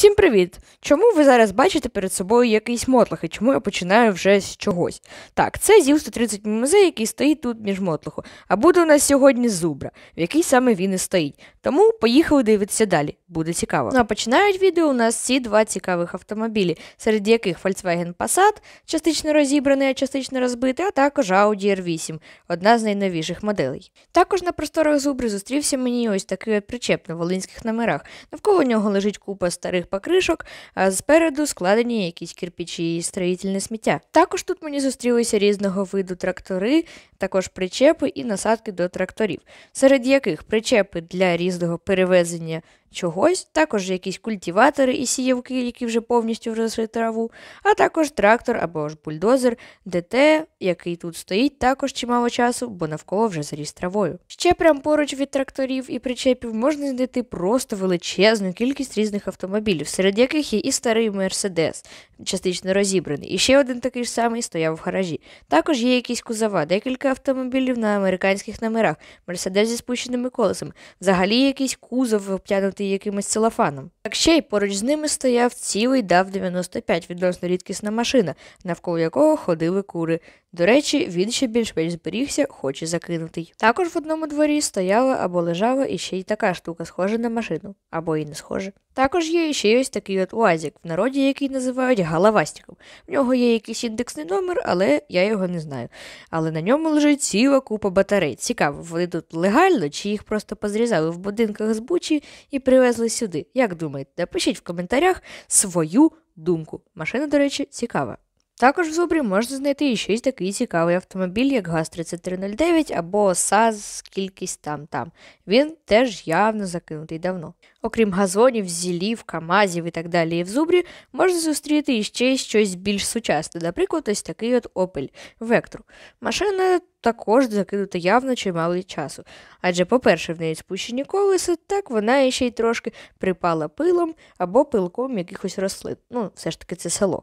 Всім привіт! Чому ви зараз бачите перед собою якийсь мотлах і чому я починаю вже з чогось? Так, це зіл 130 музей, який стоїть тут між мотлоху. А буде у нас сьогодні зубра, в якій саме він і стоїть. Тому поїхали дивитися далі, буде цікаво. Ну а починають відео у нас ці два цікавих автомобілі, серед яких Volkswagen Passat, частично розібраний, а частично розбитий, а також Audi R8, одна з найновіших моделей. Також на просторах зубри зустрівся мені ось такий от причеп на волинських номерах. Навколо нього лежить купа старих покришок, а спереду складені якісь кирпичі і строїтельне сміття. Також тут мені зустрілися різного виду трактори, також причепи і насадки до тракторів, серед яких причепи для різного перевезення чогось, також якісь культиватори і сіявки, які вже повністю вросли траву, а також трактор або ж бульдозер, ДТ, який тут стоїть, також чимало часу, бо навколо вже заріс травою. Ще прямо поруч від тракторів і причепів можна знайти просто величезну кількість різних автомобілів, серед яких є і старий Мерседес, частично розібраний, і ще один такий ж самий стояв в гаражі. Також є якісь кузова, декілька автомобілів на американських номерах, мерседес зі спущеними колесами, взагалі якийсь кузов, обтянутий якимось целофаном. Так ще й поруч з ними стояв цілий дав 95 відносно рідкісна машина, навколо якого ходили кури. До речі, він ще більш-менш зберігся, хоч і закинутий. Також в одному дворі стояла або лежала іще й така штука, схожа на машину, або і не схожа. Також є іще й ось такий от уазік, в народі який називають галавастіком. В нього є якийсь індексний номер, але я його не знаю. Але на ньому лише вже ціла купа батарей. Цікаво, вони тут легально чи їх просто позрізали в будинках з Бучі і привезли сюди? Як думаєте? Напишіть в коментарях свою думку. Машина, до речі, цікава. Також в зубрі можна знайти і щось такий цікавий автомобіль, як ГАЗ-3309 або САЗ кількість там там. Він теж явно закинутий давно. Окрім газонів, зілів, камазів і так далі і в зубрі, можна зустріти іще щось більш сучасне, наприклад, ось такий от Опель Вектру. Машина також закинута явно чимало часу. Адже, по-перше, в неї спущені колеса, так вона іще й трошки припала пилом або пилком якихось рослин. Ну, все ж таки, це село.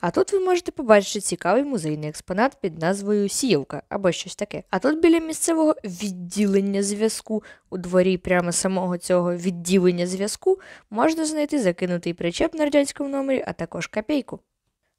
А тут ви можете побачити цікавий музейний експонат під назвою Сіївка або щось таке. А тут біля місцевого відділення зв'язку, у дворі прямо самого цього відділення зв'язку, можна знайти закинутий причеп на радянському номері, а також копійку.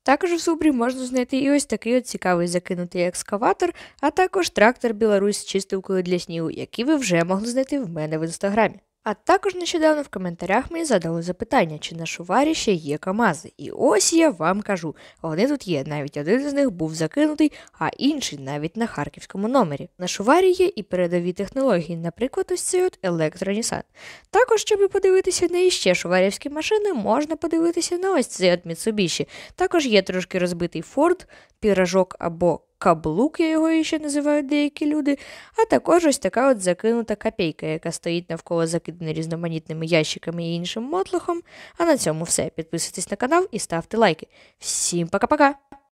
Також у Субрі можна знайти і ось такий от цікавий закинутий екскаватор, а також трактор Білорусь з чистилкою для снігу, який ви вже могли знайти в мене в інстаграмі. А також нещодавно в коментарях мені задали запитання, чи на шуварі ще є Камази. І ось я вам кажу, вони тут є. Навіть один з них був закинутий, а інший навіть на харківському номері. На шуварі є і передові технології, наприклад, ось цей от електронісан. Також, щоб подивитися на іще шуварівські машини, можна подивитися на ось цей от Mitsubishi. Також є трошки розбитий Ford, піражок або каблук, я його іще називають деякі люди, а також ось така от закинута копійка, яка стоїть навколо закидана різноманітними ящиками і іншим мотлухом. А на цьому все. Підписуйтесь на канал і ставте лайки. Всім пока-пока!